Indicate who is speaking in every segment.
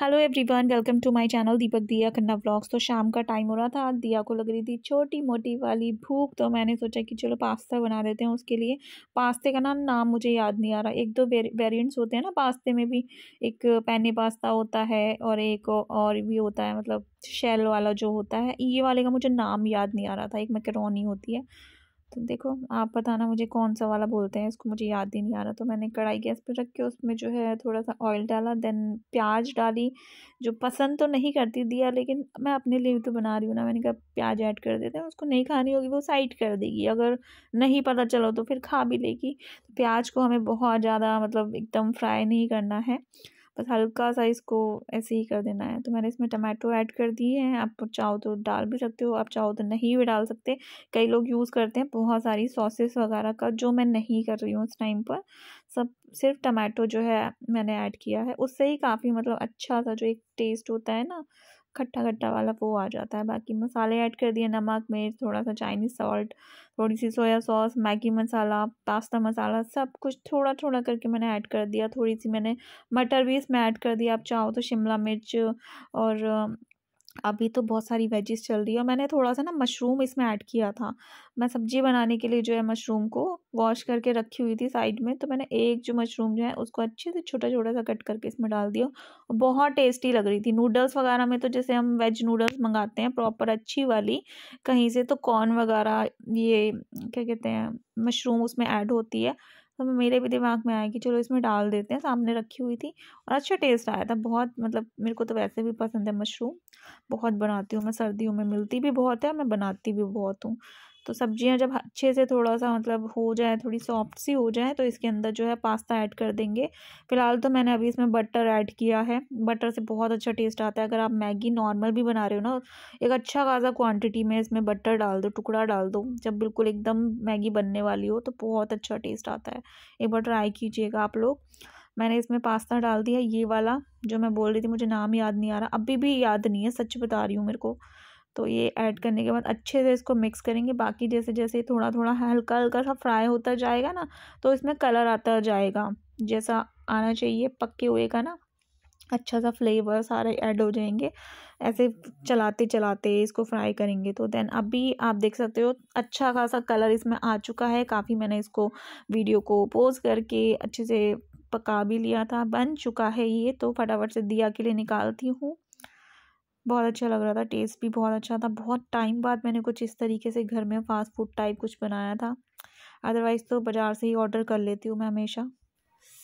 Speaker 1: hello everyone welcome to my channel Deepak Diya Khanna blogs तो शाम का टाइम हो रहा था दिया को लग रही थी छोटी मोटी वाली भूख तो मैंने सोचा कि चलो पास्ता बना देते हैं उसके लिए पास्ते का ना नाम मुझे याद नहीं आ रहा एक दो वेरिएंट्स होते हैं ना पास्ते में भी एक पैने पास्ता होता है और एक और भी होता है मतलब शेल वाला जो होता है ये वाले का मुझे नाम याद नहीं आ रहा था एक मैकरोनी होती है तो देखो आप बताना मुझे कौन सा वाला बोलते हैं इसको मुझे याद ही नहीं आ रहा तो मैंने कढ़ाई गैस पर रख के उसमें जो है थोड़ा सा ऑयल डाला देन प्याज डाली जो पसंद तो नहीं करती दिया लेकिन मैं अपने लिए तो बना रही हूँ ना मैंने कहा प्याज ऐड कर देते हैं उसको नहीं खानी होगी वो साइड कर देगी अगर नहीं पता चलो तो फिर खा भी लेगी तो प्याज को हमें बहुत ज़्यादा मतलब एकदम फ्राई नहीं करना है बस हल्का सा इसको ऐसे ही कर देना है तो मैंने इसमें टमाटो ऐड कर दिए हैं आप चाहो तो डाल भी सकते हो आप चाहो तो नहीं भी डाल सकते कई लोग यूज़ करते हैं बहुत सारी सॉसेस वगैरह का जो मैं नहीं कर रही हूँ उस टाइम पर सब सिर्फ टमाटो जो है मैंने ऐड किया है उससे ही काफ़ी मतलब अच्छा सा जो एक टेस्ट होता है ना खट्टा खट्टा वाला वो आ जाता है बाकी मसाले ऐड कर दिए नमक मिर्च थोड़ा सा चाइनीज़ सॉल्ट थोड़ी सी soya sauce Maggi masala pasta masala सब कुछ थोड़ा थोड़ा करके मैंने ऐड कर दिया थोड़ी सी मैंने मटर भी इसमें ऐड कर दिया आप चाहो तो शिमला मिर्च और अभी तो बहुत सारी वेजिस चल रही है और मैंने थोड़ा सा ना मशरूम इसमें ऐड किया था मैं सब्जी बनाने के लिए जो है मशरूम को वॉश करके रखी हुई थी साइड में तो मैंने एक जो मशरूम जो है उसको अच्छे से छोटा छोटा सा कट करके इसमें डाल दिया और बहुत टेस्टी लग रही थी नूडल्स वगैरह में तो जैसे हम वेज नूडल्स मंगाते हैं प्रॉपर अच्छी वाली कहीं से तो कॉर्न वगैरह ये क्या कहते हैं मशरूम उसमें ऐड होती है तो मेरे भी दिमाग में आया कि चलो इसमें डाल देते हैं सामने रखी हुई थी और अच्छा टेस्ट आया था बहुत मतलब मेरे को तो वैसे भी पसंद है मशरूम बहुत बनाती हूँ मैं सर्दियों में मिलती भी बहुत है मैं बनाती भी बहुत हूँ तो सब्जियां जब अच्छे से थोड़ा सा मतलब हो जाए थोड़ी सॉफ्ट सी हो जाए तो इसके अंदर जो है पास्ता ऐड कर देंगे फिलहाल तो मैंने अभी इसमें बटर ऐड किया है बटर से बहुत अच्छा टेस्ट आता है अगर आप मैगी नॉर्मल भी बना रहे हो ना एक अच्छा खासा क्वांटिटी में इसमें बटर डाल दो टुकड़ा डाल दो जब बिल्कुल एकदम मैगी बनने वाली हो तो बहुत अच्छा टेस्ट आता है एक बार ट्राई कीजिएगा आप लोग मैंने इसमें पास्ता डाल दिया ये वाला जो मैं बोल रही थी मुझे नाम याद नहीं आ रहा अभी भी याद नहीं है सच बता रही हूँ मेरे को तो ये ऐड करने के बाद अच्छे से इसको मिक्स करेंगे बाकी जैसे जैसे थोड़ा थोड़ा हल्का हल्का सा फ्राई होता जाएगा ना तो इसमें कलर आता जाएगा जैसा आना चाहिए पक्के हुए का ना अच्छा सा फ्लेवर सारे ऐड हो जाएंगे ऐसे चलाते चलाते इसको फ्राई करेंगे तो देन अभी आप देख सकते हो अच्छा खासा कलर इसमें आ चुका है काफ़ी मैंने इसको वीडियो को पोज करके अच्छे से पका भी लिया था बन चुका है ये तो फटाफट से दिया के लिए निकालती हूँ बहुत अच्छा लग रहा था टेस्ट भी बहुत अच्छा था बहुत टाइम बाद मैंने कुछ इस तरीके से घर में फ़ास्ट फूड टाइप कुछ बनाया था अदरवाइज़ तो बाज़ार से ही ऑर्डर कर लेती हूँ मैं हमेशा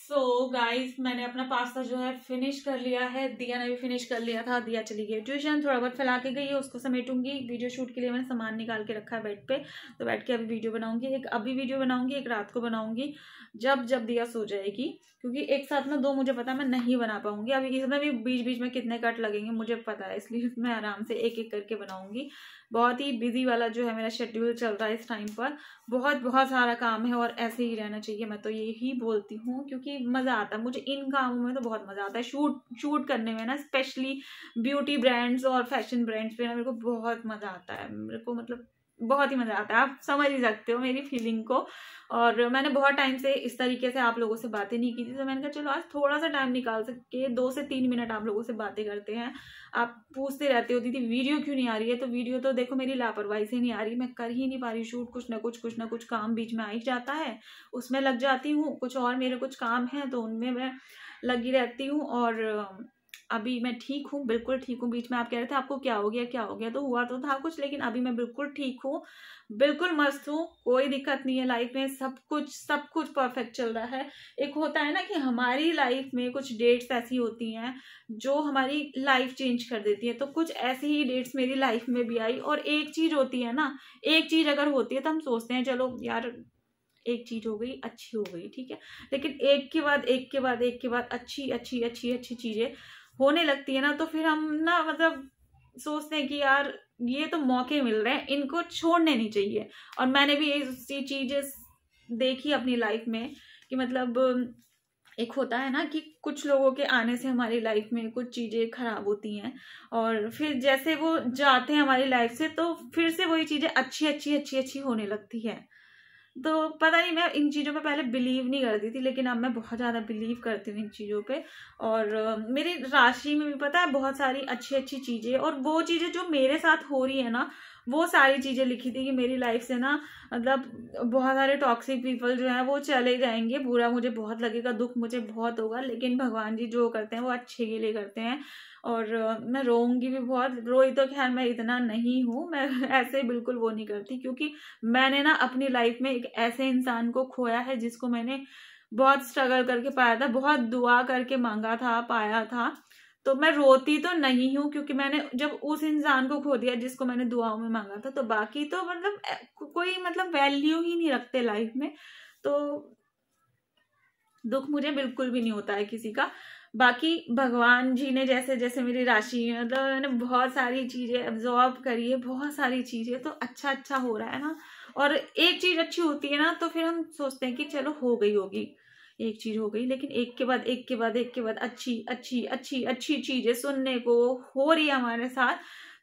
Speaker 1: सो so, गाइस मैंने अपना पास्ता जो है फिनिश कर लिया है दिया ने भी फिनिश कर लिया था दिया चली गई ट्यूशन थोड़ा बहुत फैला के गई है उसको समेटूंगी वीडियो शूट के लिए मैंने सामान निकाल के रखा है बेड पे तो बैठ के अभी वीडियो बनाऊंगी एक अभी वीडियो बनाऊंगी एक रात को बनाऊंगी जब जब दिया सो जाएगी क्योंकि एक साथ में दो मुझे पता मैं नहीं बना पाऊंगी अभी इसमें भी बीच बीच में कितने कट लगेंगे मुझे पता है इसलिए मैं आराम से एक एक करके बनाऊंगी बहुत ही बिजी वाला जो है मेरा शेड्यूल चल रहा है इस टाइम पर बहुत बहुत सारा काम है और ऐसे ही रहना चाहिए मैं तो यही बोलती हूँ क्योंकि मज़ा आता है मुझे इन कामों में तो बहुत मज़ा आता है शूट शूट करने में ना स्पेशली ब्यूटी ब्रांड्स और फैशन ब्रांड्स पे ना मेरे को बहुत मज़ा आता है मेरे को मतलब बहुत ही मज़ा आता है आप समझ ही सकते हो मेरी फीलिंग को और मैंने बहुत टाइम से इस तरीके से आप लोगों से बातें नहीं की थी तो मैंने कहा चलो आज थोड़ा सा टाइम निकाल सके दो से तीन मिनट आप लोगों से बातें करते हैं आप पूछते रहते हो दीदी वीडियो क्यों नहीं आ रही है तो वीडियो तो देखो मेरी लापरवाही से नहीं आ रही मैं कर ही नहीं पा रही शूट कुछ ना कुछ कुछ ना कुछ काम बीच में आ ही जाता है उसमें लग जाती हूँ कुछ और मेरे कुछ काम हैं तो उनमें मैं लगी रहती हूँ और अभी मैं ठीक हूँ बिल्कुल ठीक हूँ बीच में आप कह रहे थे आपको क्या हो गया क्या हो गया तो हुआ तो था कुछ लेकिन अभी मैं बिल्कुल ठीक हूँ बिल्कुल मस्त हूँ कोई दिक्कत नहीं है लाइफ में सब कुछ सब कुछ परफेक्ट चल रहा है एक होता है ना कि हमारी लाइफ में कुछ डेट्स ऐसी होती हैं जो हमारी लाइफ चेंज कर देती है तो कुछ ऐसी ही डेट्स मेरी लाइफ में भी आई और एक चीज़ होती है ना एक चीज़ अगर होती है तो हम सोचते हैं चलो यार एक चीज़ हो गई अच्छी हो गई ठीक है लेकिन एक के बाद एक के बाद एक के बाद अच्छी अच्छी अच्छी अच्छी चीज़ें होने लगती है ना तो फिर हम ना मतलब सोचते हैं कि यार ये तो मौके मिल रहे हैं इनको छोड़ने नहीं चाहिए और मैंने भी ये चीज़ें देखी अपनी लाइफ में कि मतलब एक होता है ना कि कुछ लोगों के आने से हमारी लाइफ में कुछ चीज़ें खराब होती हैं और फिर जैसे वो जाते हैं हमारी लाइफ से तो फिर से वही चीज़ें अच्छी अच्छी अच्छी अच्छी होने लगती है तो पता नहीं मैं इन चीज़ों पे पहले बिलीव नहीं करती थी लेकिन अब मैं बहुत ज़्यादा बिलीव करती हूँ इन चीज़ों पे और मेरी राशि में भी पता है बहुत सारी अच्छी अच्छी चीज़ें और वो चीज़ें जो मेरे साथ हो रही है ना वो सारी चीज़ें लिखी थी कि मेरी लाइफ से ना मतलब बहुत सारे टॉक्सिक पीपल जो हैं वो चले जाएंगे बुरा मुझे बहुत लगेगा दुख मुझे बहुत होगा लेकिन भगवान जी जो करते हैं वो अच्छे के लिए करते हैं और मैं रोऊंगी भी बहुत रोई तो खैर मैं इतना नहीं हूँ मैं ऐसे बिल्कुल वो नहीं करती क्योंकि मैंने ना अपनी लाइफ में एक ऐसे इंसान को खोया है जिसको मैंने बहुत स्ट्रगल करके पाया था बहुत दुआ करके मांगा था पाया था तो मैं रोती तो नहीं हूँ क्योंकि मैंने जब उस इंसान को खो दिया जिसको मैंने दुआओं में मांगा था तो बाकी तो मतलब कोई मतलब वैल्यू ही नहीं रखते लाइफ में तो दुख मुझे बिल्कुल भी नहीं होता है किसी का बाकी भगवान जी ने जैसे जैसे मेरी राशि मतलब मैंने बहुत सारी चीज़ें एब्जॉर्ब करी है बहुत सारी चीज़ें तो अच्छा अच्छा हो रहा है ना और एक चीज़ अच्छी होती है ना तो फिर हम सोचते हैं कि चलो हो गई होगी एक चीज़ हो गई लेकिन एक के बाद एक के बाद एक के बाद अच्छी अच्छी अच्छी अच्छी चीज़ें सुनने को हो रही है हमारे साथ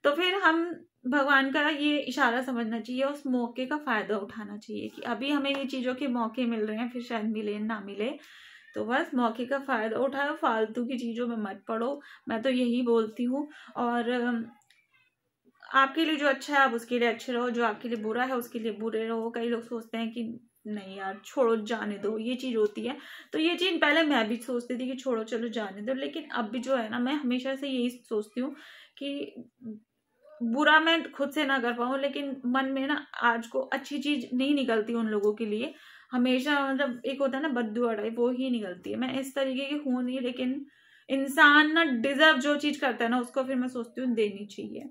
Speaker 1: तो फिर हम भगवान का ये इशारा समझना चाहिए उस मौके का फ़ायदा उठाना चाहिए कि अभी हमें ये चीज़ों के मौके मिल रहे हैं फिर शायद मिले ना मिले तो बस मौके का फ़ायदा उठाओ फालतू की चीज़ों में मत पड़ो मैं तो यही बोलती हूँ और आपके लिए जो अच्छा है आप उसके लिए अच्छे रहो जो आपके लिए बुरा है उसके लिए बुरे रहो कई लोग सोचते हैं कि नहीं यार छोड़ो जाने दो ये चीज़ होती है तो ये चीज़ पहले मैं भी सोचती थी कि छोड़ो चलो जाने दो लेकिन अब भी जो है ना मैं हमेशा से यही सोचती हूँ कि बुरा मैं खुद से ना कर पाऊँ लेकिन मन में ना आज को अच्छी चीज़ नहीं निकलती उन लोगों के लिए हमेशा मतलब एक होता है ना बद्दू अड़ाई वो ही निकलती है मैं इस तरीके की हूँ नहीं लेकिन इंसान ना डिजर्व जो चीज़ करता है ना उसको फिर मैं सोचती हूँ देनी चाहिए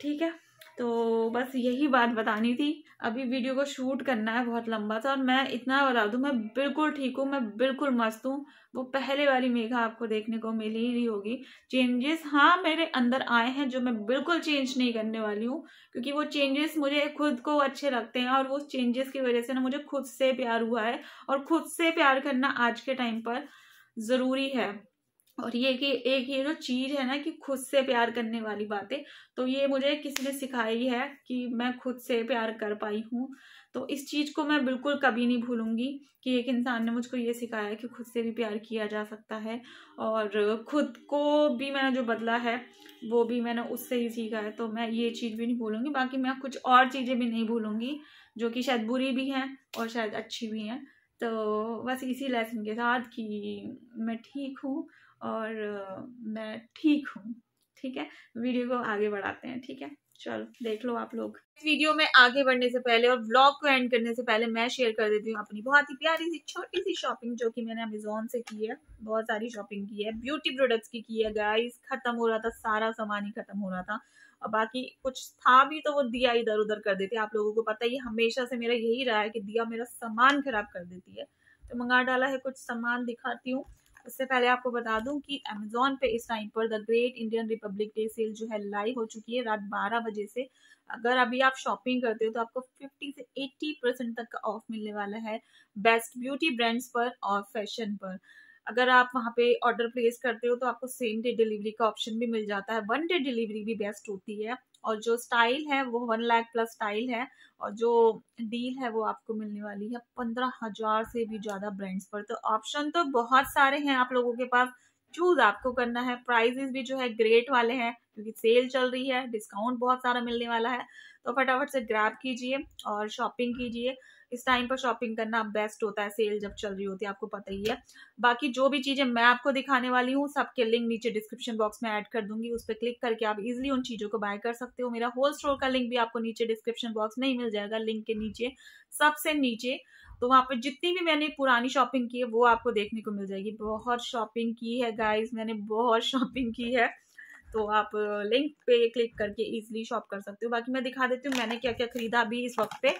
Speaker 1: ठीक है तो बस यही बात बतानी थी अभी वीडियो को शूट करना है बहुत लंबा सा और मैं इतना बता दूँ मैं बिल्कुल ठीक हूँ मैं बिल्कुल मस्त हूँ वो पहले वाली मेघा आपको देखने को मिल ही रही होगी चेंजेस हाँ मेरे अंदर आए हैं जो मैं बिल्कुल चेंज नहीं करने वाली हूँ क्योंकि वो चेंजेस मुझे खुद को अच्छे लगते हैं और वो चेंजेस की वजह से ना मुझे खुद से प्यार हुआ है और खुद से प्यार करना आज के टाइम पर ज़रूरी है और ये कि एक ये जो चीज़ है ना कि खुद से प्यार करने वाली बातें तो ये मुझे किसी ने सिखाई है कि मैं खुद से प्यार कर पाई हूँ तो इस चीज़ को मैं बिल्कुल कभी नहीं भूलूंगी कि एक इंसान ने मुझको ये सिखाया कि खुद से भी प्यार किया जा सकता है और ख़ुद को भी मैंने जो बदला है वो भी मैंने उससे ही सीखा है तो मैं ये चीज़ भी नहीं भूलूंगी बाकी मैं कुछ और चीज़ें भी नहीं भूलूंगी जो कि शायद बुरी भी हैं और शायद अच्छी भी हैं तो बस इसी लेसन के साथ कि मैं ठीक हूँ और मैं ठीक हूँ ठीक है वीडियो को आगे बढ़ाते हैं ठीक है चलो देख लो आप लोग इस वीडियो में आगे बढ़ने से पहले और व्लॉग को एंड करने से पहले मैं शेयर कर देती हूँ अपनी बहुत ही प्यारी सी छोटी सी शॉपिंग जो कि मैंने अमेजोन से की है बहुत सारी शॉपिंग की है ब्यूटी प्रोडक्ट्स की की है गाइस खत्म हो रहा था सारा सामान ही खत्म हो रहा था और बाकी कुछ था भी तो वो दिया इधर उधर कर देती है आप लोगों को पता ही हमेशा से मेरा यही रहा है कि दिया मेरा सामान खराब कर देती है तो मंगा डाला है कुछ सामान दिखाती हूँ उससे पहले आपको बता दूं कि अमेजोन पे इस टाइम पर the great Indian Republic Day sale जो है लाइव हो चुकी है रात बारह बजे से अगर अभी आप शॉपिंग करते हो तो आपको 50 से 80 परसेंट तक का ऑफ मिलने वाला है बेस्ट ब्यूटी ब्रांड्स पर और फैशन पर अगर आप वहाँ पे ऑर्डर प्लेस करते हो तो आपको सेम डे डिलीवरी का ऑप्शन भी मिल जाता है वन डे डिलीवरी भी बेस्ट होती है और जो स्टाइल है वो वन लाख प्लस स्टाइल है और जो डील है वो आपको मिलने वाली है पंद्रह हजार से भी ज़्यादा ब्रांड्स पर तो ऑप्शन तो बहुत सारे हैं आप लोगों के पास चूज आपको करना है प्राइजेस भी जो है ग्रेट वाले हैं क्योंकि सेल चल रही है डिस्काउंट बहुत सारा मिलने वाला है तो फटाफट से ग्रैप कीजिए और शॉपिंग कीजिए इस टाइम पर शॉपिंग करना बेस्ट होता है सेल जब चल रही होती है आपको पता ही है बाकी जो भी चीज़ें मैं आपको दिखाने वाली हूँ सबके लिंक नीचे डिस्क्रिप्शन बॉक्स में ऐड कर दूंगी उस पर क्लिक करके आप इजिली उन चीज़ों को बाय कर सकते हो मेरा होल स्टोर का लिंक भी आपको नीचे डिस्क्रिप्शन बॉक्स में ही मिल जाएगा लिंक के नीचे सबसे नीचे तो वहाँ पर जितनी भी मैंने पुरानी शॉपिंग की है वो आपको देखने को मिल जाएगी बहुत शॉपिंग की है गाइज मैंने बहुत शॉपिंग की है तो आप लिंक पे क्लिक करके इजिली शॉप कर सकते हो बाकी मैं दिखा देती हूँ मैंने क्या क्या खरीदा अभी इस वक्त पे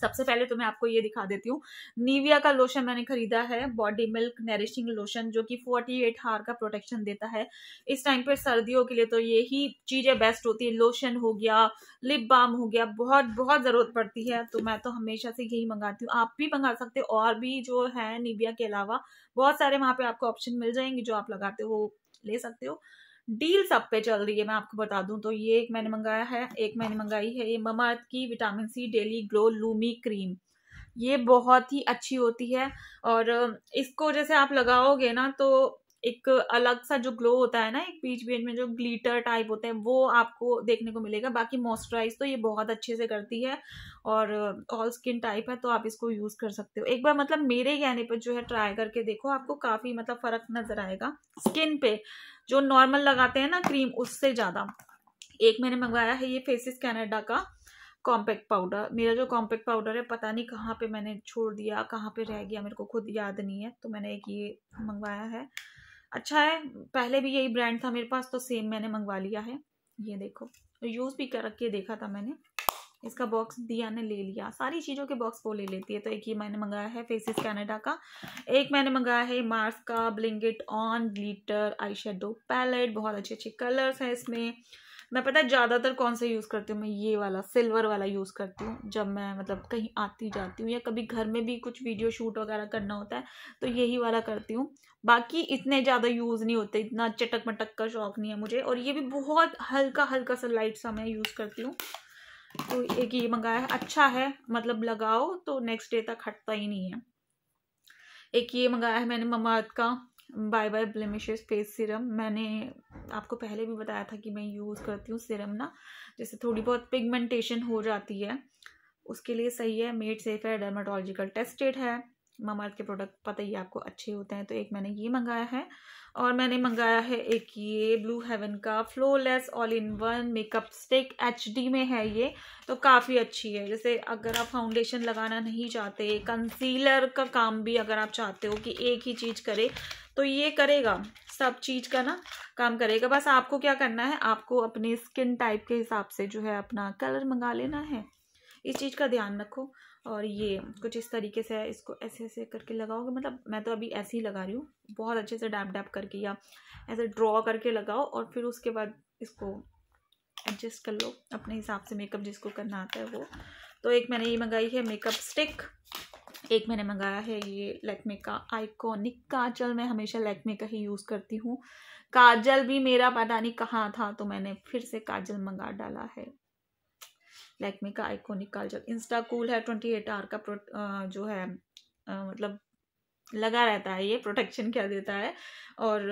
Speaker 1: सबसे पहले तो मैं आपको ये दिखा देती हूँ नीविया का लोशन मैंने खरीदा है बॉडी मिल्क नरिशिंग लोशन जो कि 48 एट हार का प्रोटेक्शन देता है इस टाइम पे सर्दियों के लिए तो यही चीज़ें बेस्ट होती है लोशन हो गया लिप बाम हो गया बहुत बहुत ज़रूरत पड़ती है तो मैं तो हमेशा से यही मंगाती हूँ आप भी मंगा सकते हो और भी जो है निविया के अलावा बहुत सारे वहाँ पे आपको ऑप्शन मिल जाएंगे जो आप लगाते हो ले सकते हो डील सब पे चल रही है मैं आपको बता दूं तो ये एक मैंने मंगाया है एक मैंने मंगाई है ये ममा की विटामिन सी डेली ग्लो लूमी क्रीम ये बहुत ही अच्छी होती है और इसको जैसे आप लगाओगे ना तो एक अलग सा जो ग्लो होता है ना एक बीच बीच में जो ग्लीटर टाइप होते हैं वो आपको देखने को मिलेगा बाकी मॉइस्चराइज तो ये बहुत अच्छे से करती है और ऑल स्किन टाइप है तो आप इसको यूज़ कर सकते हो एक बार मतलब मेरे कहने पर जो है ट्राई करके देखो आपको काफ़ी मतलब फ़र्क नज़र आएगा स्किन पे जो नॉर्मल लगाते हैं ना क्रीम उससे ज़्यादा एक मैंने मंगवाया है ये फेसिस कैनेडा का कॉम्पैक्ट पाउडर मेरा जो कॉम्पैक्ट पाउडर है पता नहीं कहाँ पे मैंने छोड़ दिया कहाँ पे रह गया मेरे को खुद याद नहीं है तो मैंने एक ये मंगवाया है अच्छा है पहले भी यही ब्रांड था मेरे पास तो सेम मैंने मंगवा लिया है ये देखो यूज़ भी कर रख के देखा था मैंने इसका बॉक्स दिया ने ले लिया सारी चीज़ों के बॉक्स वो ले लेती है तो एक ये मैंने मंगाया है फेसिस कैनेडा का एक मैंने मंगाया है मार्स का ब्लिंगट on glitter eye shadow palette बहुत अच्छे अच्छे कलर्स हैं इसमें मैं पता है ज़्यादातर कौन सा यूज़ करती हूँ मैं ये वाला सिल्वर वाला यूज़ करती हूँ जब मैं मतलब कहीं आती जाती हूँ या कभी घर में भी कुछ वीडियो शूट वगैरह करना होता है तो यही वाला करती हूँ बाकी इतने ज़्यादा यूज़ नहीं होते इतना चटक मटक का शौक नहीं है मुझे और ये भी बहुत हल्का हल्का सा लाइट सा मैं यूज़ करती हूँ तो एक ये मंगाया है अच्छा है मतलब लगाओ तो नेक्स्ट डे तक हटता ही नहीं है एक ये मंगाया है मैंने ममाद का bye bye blemishes face serum मैंने आपको पहले भी बताया था कि मैं यूज़ करती हूँ सीरम ना जैसे थोड़ी बहुत पिगमेंटेशन हो जाती है उसके लिए सही है मेड सेफ है डर्माटोलॉजिकल टेस्टेड है मामार्थ के प्रोडक्ट पता ही आपको अच्छे होते हैं तो एक मैंने ये मंगाया है और मैंने मंगाया है एक ये ब्लू हेवन का flawless all in one makeup stick एच में है ये तो काफ़ी अच्छी है जैसे अगर आप फाउंडेशन लगाना नहीं चाहते कंसीलर का काम भी अगर आप चाहते हो कि एक ही चीज़ करे तो ये करेगा सब चीज़ का ना काम करेगा बस आपको क्या करना है आपको अपने स्किन टाइप के हिसाब से जो है अपना कलर मंगा लेना है इस चीज़ का ध्यान रखो और ये कुछ इस तरीके से है इसको ऐसे ऐसे करके लगाओ मतलब मैं तो अभी ऐसे ही लगा रही हूँ बहुत अच्छे से डैप डैप करके या ऐसे ड्रॉ करके लगाओ और फिर उसके बाद इसको एडजस्ट कर लो अपने हिसाब से मेकअप जिसको करना आता है वो तो एक मैंने ये मंगाई है मेकअप स्टिक एक मैंने मंगाया है ये लैकमे का आइकॉनिक काजल मैं हमेशा लैकमे का ही यूज़ करती हूँ काजल भी मेरा पता नहीं कहाँ था तो मैंने फिर से काजल मंगा डाला है लैकमे का आइकॉनिक काजल इंस्टा कूल है ट्वेंटी एट आर का जो है आ, मतलब लगा रहता है ये प्रोटेक्शन क्या देता है और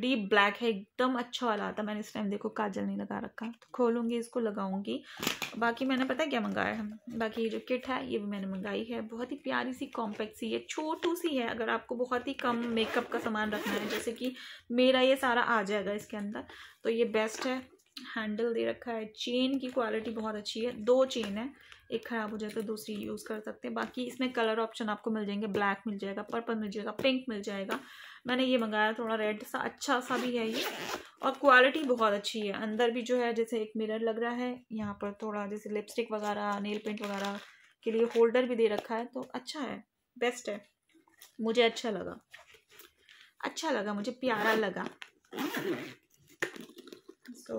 Speaker 1: डीप ब्लैक है एकदम अच्छा वाला आता मैंने इस टाइम देखो काजल नहीं लगा रखा तो खोलूँगी इसको लगाऊंगी बाकी मैंने पता है क्या मंगाया है बाकी ये जो किट है ये भी मैंने मंगाई है बहुत ही प्यारी सी कॉम्पैक्ट सी है छोटू सी है अगर आपको बहुत ही कम मेकअप का सामान रखना है जैसे कि मेरा ये सारा आ जाएगा इसके अंदर तो ये बेस्ट है हैंडल दे रखा है चेन की क्वालिटी बहुत अच्छी है दो चेन है एक ख़राब हो जाए तो दूसरी यूज़ कर सकते हैं बाकी इसमें कलर ऑप्शन आपको मिल जाएंगे ब्लैक मिल जाएगा पर्पल मिल जाएगा पिंक मिल जाएगा मैंने ये मंगाया थोड़ा रेड सा अच्छा सा भी है ये और क्वालिटी बहुत अच्छी है अंदर भी जो है जैसे एक मिरर लग रहा है यहाँ पर थोड़ा जैसे लिपस्टिक वगैरह नेल पेंट वगैरह के लिए होल्डर भी दे रखा है तो अच्छा है बेस्ट है मुझे अच्छा लगा अच्छा लगा मुझे प्यारा लगा तो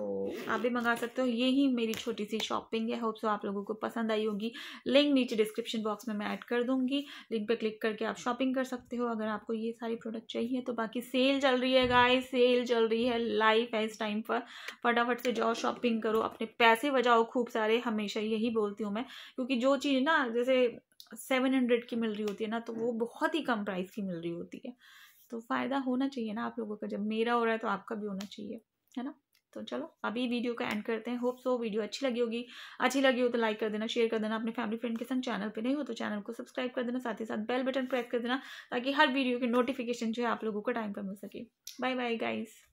Speaker 1: आप भी मंगा सकते हो यही मेरी छोटी सी शॉपिंग है होप्स आप लोगों को पसंद आई होगी लिंक नीचे डिस्क्रिप्शन बॉक्स में मैं ऐड कर दूंगी लिंक पे क्लिक करके आप शॉपिंग कर सकते हो अगर आपको ये सारी प्रोडक्ट चाहिए तो बाकी सेल चल रही है गाय सेल चल रही है लाइफ है इस टाइम पर फटाफट से जाओ शॉपिंग करो अपने पैसे बजाओ खूब सारे हमेशा यही बोलती हूँ मैं क्योंकि जो चीज़ ना जैसे सेवन हंड्रेड की मिल रही होती है ना तो वो बहुत ही कम प्राइस की मिल रही होती है तो फ़ायदा होना चाहिए ना आप लोगों का जब मेरा हो रहा है तो आपका भी होना चाहिए है ना तो चलो अभी वीडियो का एंड करते हैं होप सो वीडियो अच्छी लगी होगी अच्छी लगी हो तो लाइक कर देना शेयर कर देना अपने फैमिली फ्रेंड के संग चैनल पर नहीं हो तो चैनल को सब्सक्राइब कर देना साथ ही साथ बेल बटन प्रेस कर देना ताकि हर वीडियो की नोटिफिकेशन जो है आप लोगों को टाइम पर मिल सके बाय बाय गाइज़